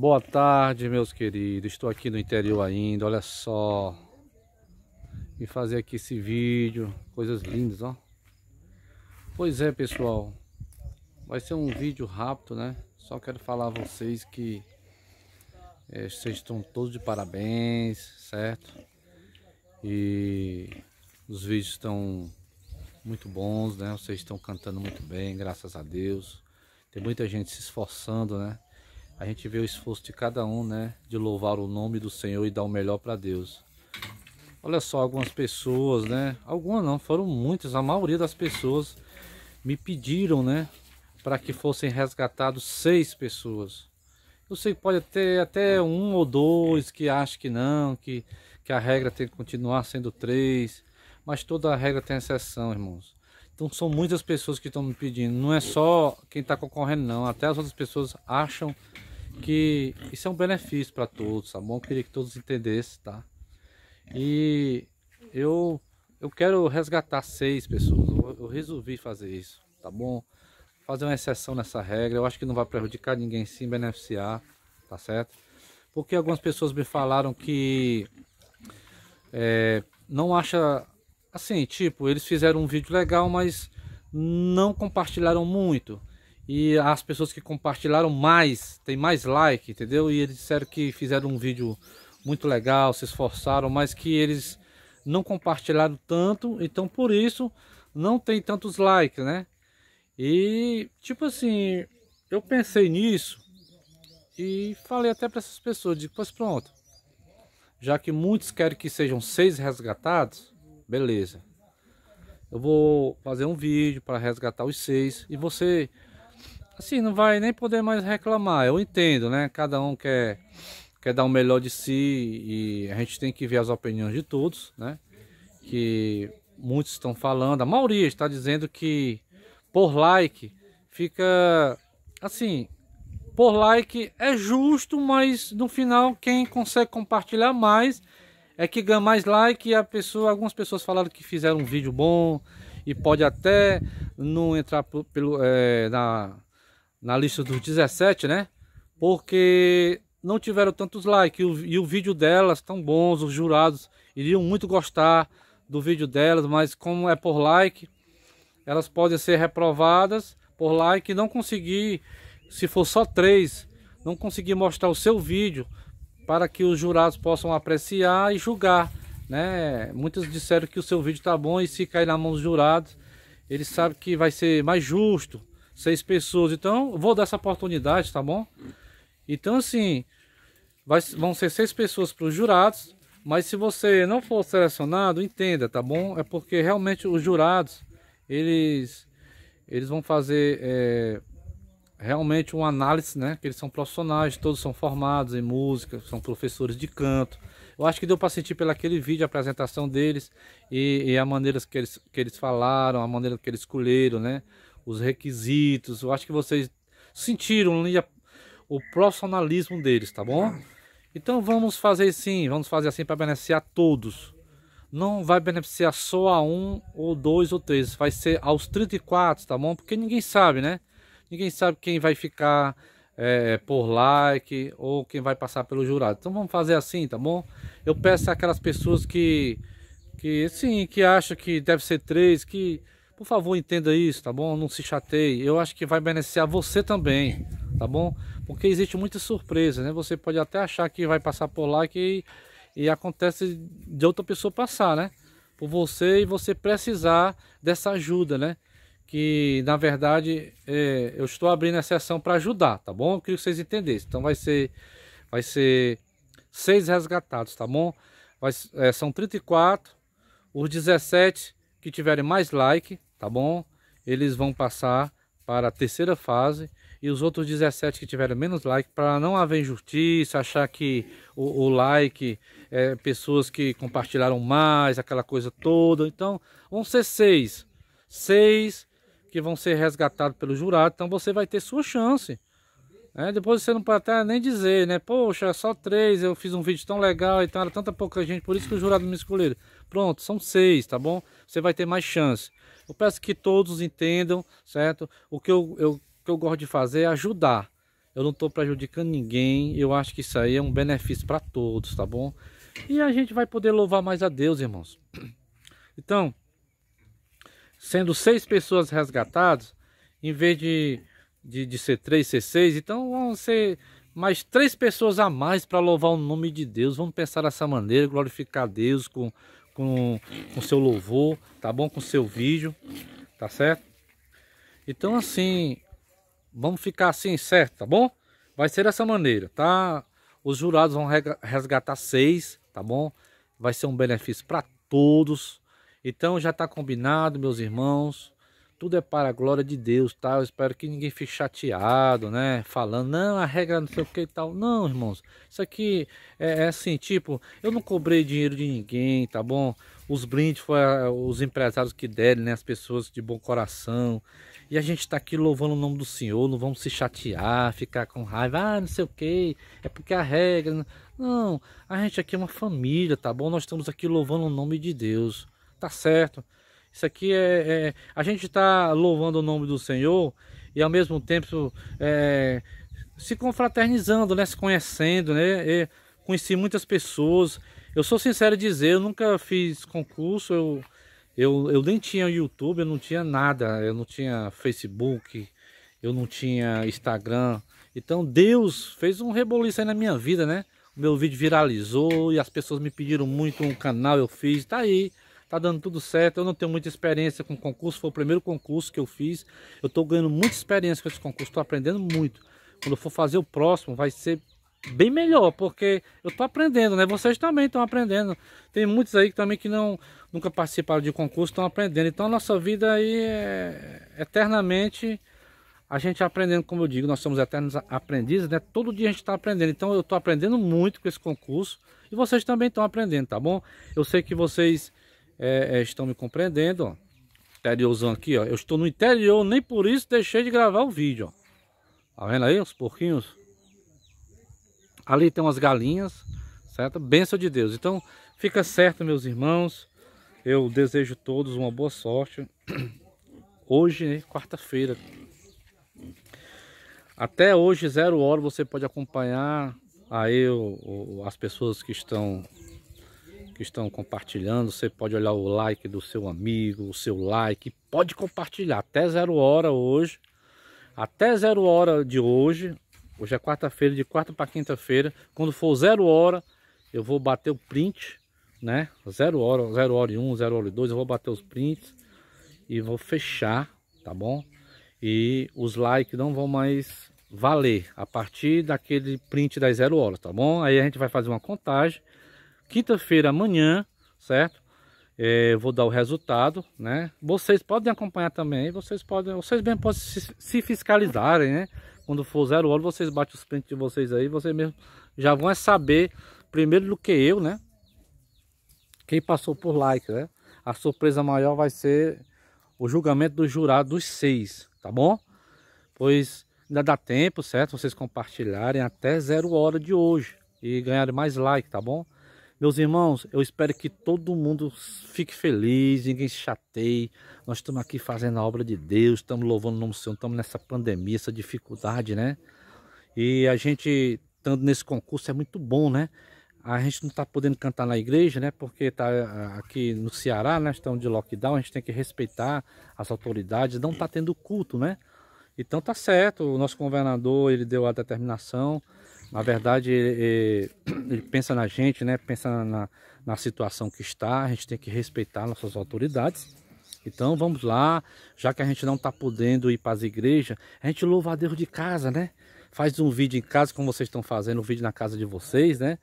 Boa tarde, meus queridos. Estou aqui no interior ainda, olha só. E fazer aqui esse vídeo, coisas lindas, ó. Pois é, pessoal. Vai ser um vídeo rápido, né? Só quero falar a vocês que é, vocês estão todos de parabéns, certo? E os vídeos estão muito bons, né? Vocês estão cantando muito bem, graças a Deus. Tem muita gente se esforçando, né? a gente vê o esforço de cada um, né? De louvar o nome do Senhor e dar o melhor para Deus. Olha só, algumas pessoas, né? Algumas não, foram muitas, a maioria das pessoas me pediram, né? Para que fossem resgatados seis pessoas. Eu sei que pode ter até um ou dois que acha que não, que, que a regra tem que continuar sendo três. Mas toda regra tem exceção, irmãos. Então são muitas pessoas que estão me pedindo. Não é só quem está concorrendo, não. Até as outras pessoas acham que isso é um benefício para todos, tá bom? Eu queria que todos entendessem, tá? E eu, eu quero resgatar seis pessoas, eu, eu resolvi fazer isso, tá bom? Fazer uma exceção nessa regra, eu acho que não vai prejudicar ninguém sim, beneficiar, tá certo? Porque algumas pessoas me falaram que é, não acha assim, tipo, eles fizeram um vídeo legal, mas não compartilharam muito. E as pessoas que compartilharam mais, tem mais like, entendeu? E eles disseram que fizeram um vídeo muito legal, se esforçaram, mas que eles não compartilharam tanto, então por isso não tem tantos likes, né? E tipo assim, eu pensei nisso e falei até para essas pessoas, digo, pois pronto, já que muitos querem que sejam seis resgatados, beleza. Eu vou fazer um vídeo para resgatar os seis e você Assim, não vai nem poder mais reclamar. Eu entendo, né? Cada um quer, quer dar o melhor de si e a gente tem que ver as opiniões de todos, né? Que muitos estão falando, a maioria está dizendo que por like fica assim, por like é justo, mas no final quem consegue compartilhar mais é que ganha mais like e a pessoa, algumas pessoas falaram que fizeram um vídeo bom e pode até não entrar pelo, é, na, na lista dos 17, né? Porque não tiveram tantos likes e o, e o vídeo delas tão bons, os jurados iriam muito gostar do vídeo delas, mas como é por like, elas podem ser reprovadas por like e não conseguir, se for só três, não conseguir mostrar o seu vídeo para que os jurados possam apreciar e julgar, né? Muitos disseram que o seu vídeo está bom e se cair na mão dos jurados, eles sabem que vai ser mais justo, seis pessoas. Então, vou dar essa oportunidade, tá bom? Então, assim, vai, vão ser seis pessoas para os jurados. Mas se você não for selecionado, entenda, tá bom? É porque realmente os jurados, eles, eles vão fazer é, realmente uma análise, né? Que eles são profissionais, todos são formados em música, são professores de canto. Eu acho que deu para sentir pelo aquele vídeo a apresentação deles e, e a maneira que eles, que eles falaram, a maneira que eles escolheram, né? os requisitos. Eu acho que vocês sentiram ali o profissionalismo deles, tá bom? Então vamos fazer sim, vamos fazer assim para beneficiar todos. Não vai beneficiar só a um, ou dois, ou três. Vai ser aos 34, tá bom? Porque ninguém sabe, né? Ninguém sabe quem vai ficar é, por like ou quem vai passar pelo jurado. Então vamos fazer assim, tá bom? Eu peço aquelas pessoas que, que sim, que acham que deve ser três, que por favor, entenda isso, tá bom? Não se chateie. Eu acho que vai beneficiar você também, tá bom? Porque existe muita surpresa, né? Você pode até achar que vai passar por lá que e acontece de outra pessoa passar, né? Por você e você precisar dessa ajuda, né? Que na verdade é, eu estou abrindo a sessão para ajudar, tá bom? Eu queria que vocês entendessem. Então vai ser, vai ser seis resgatados, tá bom? Vai, é, são 34, os 17 que tiverem mais like, tá bom? Eles vão passar para a terceira fase e os outros 17 que tiveram menos like, para não haver injustiça, achar que o, o like é pessoas que compartilharam mais, aquela coisa toda. Então, vão ser seis. Seis que vão ser resgatados pelo jurado, então você vai ter sua chance. É, depois você não pode até nem dizer, né? Poxa, só três, eu fiz um vídeo tão legal, então era tanta pouca gente, por isso que o jurado me escolheu. Pronto, são seis, tá bom? Você vai ter mais chance. Eu peço que todos entendam, certo? O que eu, eu, que eu gosto de fazer é ajudar. Eu não estou prejudicando ninguém. Eu acho que isso aí é um benefício para todos, tá bom? E a gente vai poder louvar mais a Deus, irmãos. Então, sendo seis pessoas resgatadas, em vez de, de, de ser três, ser seis, então vão ser mais três pessoas a mais para louvar o nome de Deus. Vamos pensar dessa maneira, glorificar Deus com com seu louvor, tá bom? Com seu vídeo, tá certo? Então assim, vamos ficar assim, certo, tá bom? Vai ser dessa maneira, tá? Os jurados vão resgatar seis, tá bom? Vai ser um benefício para todos. Então já está combinado, meus irmãos tudo é para a glória de Deus, tá? Eu espero que ninguém fique chateado, né? Falando, não, a regra não sei o que e tal. Não, irmãos, isso aqui é, é assim, tipo, eu não cobrei dinheiro de ninguém, tá bom? Os brindes foram eh, os empresários que deram, né? As pessoas de bom coração. E a gente está aqui louvando o nome do Senhor, não vamos se chatear, ficar com raiva, ah, não sei o que, é porque a regra. Não, a gente aqui é uma família, tá bom? Nós estamos aqui louvando o nome de Deus, tá certo? Isso aqui é, é a gente está louvando o nome do Senhor e ao mesmo tempo é, se confraternizando, né? Se conhecendo, né? conheci muitas pessoas. Eu sou sincero em dizer, eu nunca fiz concurso. Eu eu, eu nem tinha YouTube, eu não tinha nada, eu não tinha Facebook, eu não tinha Instagram. Então Deus fez um reboliço aí na minha vida, né? O meu vídeo viralizou e as pessoas me pediram muito um canal, eu fiz, tá aí tá dando tudo certo. Eu não tenho muita experiência com concurso, foi o primeiro concurso que eu fiz. Eu tô ganhando muita experiência com esse concurso, tô aprendendo muito. Quando eu for fazer o próximo, vai ser bem melhor, porque eu tô aprendendo, né? Vocês também estão aprendendo. Tem muitos aí que também que não nunca participaram de concurso, estão aprendendo. Então a nossa vida aí é eternamente a gente aprendendo, como eu digo, nós somos eternos aprendizes, né? Todo dia a gente está aprendendo. Então eu estou aprendendo muito com esse concurso e vocês também estão aprendendo, tá bom? Eu sei que vocês é, é, estão me compreendendo, ó. Interiorzão aqui, ó. Eu estou no interior, nem por isso deixei de gravar o vídeo, ó. Tá vendo aí os porquinhos? Ali tem umas galinhas, certo? Bênção de Deus. Então, fica certo, meus irmãos. Eu desejo a todos uma boa sorte. Hoje, né, quarta-feira. Até hoje, zero hora, você pode acompanhar aí o, o, as pessoas que estão que estão compartilhando. Você pode olhar o like do seu amigo, o seu like. Pode compartilhar até zero hora hoje. Até zero hora de hoje. Hoje é quarta-feira, de quarta para quinta-feira. Quando for zero hora, eu vou bater o print, né? Zero hora, zero hora e um, zero hora e dois. Eu vou bater os prints e vou fechar, tá bom? E os likes não vão mais valer a partir daquele print das zero horas, tá bom? Aí a gente vai fazer uma contagem quinta-feira amanhã, certo? É, vou dar o resultado, né? Vocês podem acompanhar também, vocês podem, vocês bem podem se, se fiscalizarem, né? Quando for zero hora, vocês batem os pentes de vocês aí, vocês mesmo já vão é saber primeiro do que eu, né? Quem passou por like, né? A surpresa maior vai ser o julgamento do jurado dos seis, tá bom? Pois ainda dá tempo, certo? Vocês compartilharem até zero hora de hoje e ganharem mais like, tá bom? Meus irmãos, eu espero que todo mundo fique feliz, ninguém se chateie. Nós estamos aqui fazendo a obra de Deus, estamos louvando o nome do Senhor, estamos nessa pandemia, essa dificuldade, né? E a gente estando nesse concurso é muito bom, né? A gente não está podendo cantar na igreja, né? Porque está ah, aqui no Ceará, né? Estamos de lockdown, a gente tem que respeitar as autoridades, não está tendo culto, né? Então tá certo, o nosso governador, ele deu a determinação na verdade, ele, ele pensa na gente, né? Pensa na, na situação que está, a gente tem que respeitar nossas autoridades. Então vamos lá, já que a gente não está podendo ir para as igrejas, a gente louva a Deus de casa, né? Faz um vídeo em casa, como vocês estão fazendo, um vídeo na casa de vocês, né?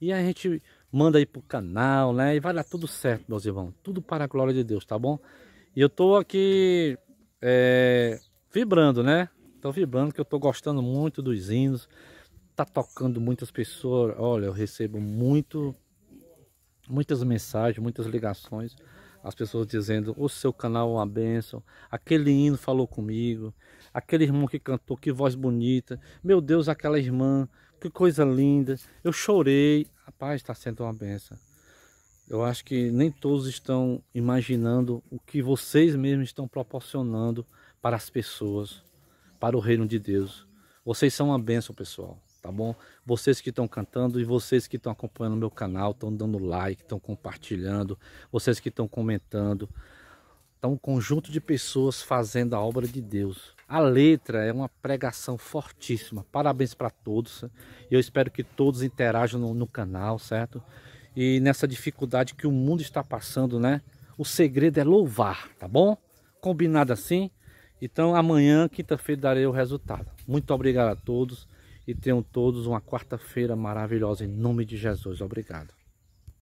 E a gente manda aí pro canal, né? E vai dar tudo certo, meus irmãos. Tudo para a glória de Deus, tá bom? E eu estou aqui é, vibrando, né? Estou vibrando que eu estou gostando muito dos hinos tá tocando muitas pessoas. Olha, eu recebo muito, muitas mensagens, muitas ligações. As pessoas dizendo, o seu canal é uma bênção. Aquele hino falou comigo. Aquele irmão que cantou, que voz bonita. Meu Deus, aquela irmã, que coisa linda. Eu chorei. Rapaz, está sendo uma bênção. Eu acho que nem todos estão imaginando o que vocês mesmos estão proporcionando para as pessoas, para o reino de Deus. Vocês são uma bênção, pessoal tá bom? Vocês que estão cantando e vocês que estão acompanhando o meu canal, estão dando like, estão compartilhando, vocês que estão comentando. estão tá um conjunto de pessoas fazendo a obra de Deus. A letra é uma pregação fortíssima. Parabéns para todos. Né? Eu espero que todos interajam no, no canal, certo? E nessa dificuldade que o mundo está passando, né? O segredo é louvar, tá bom? Combinado assim? Então amanhã, quinta-feira, darei o resultado. Muito obrigado a todos. E tenham todos uma quarta-feira maravilhosa em nome de Jesus. Obrigado.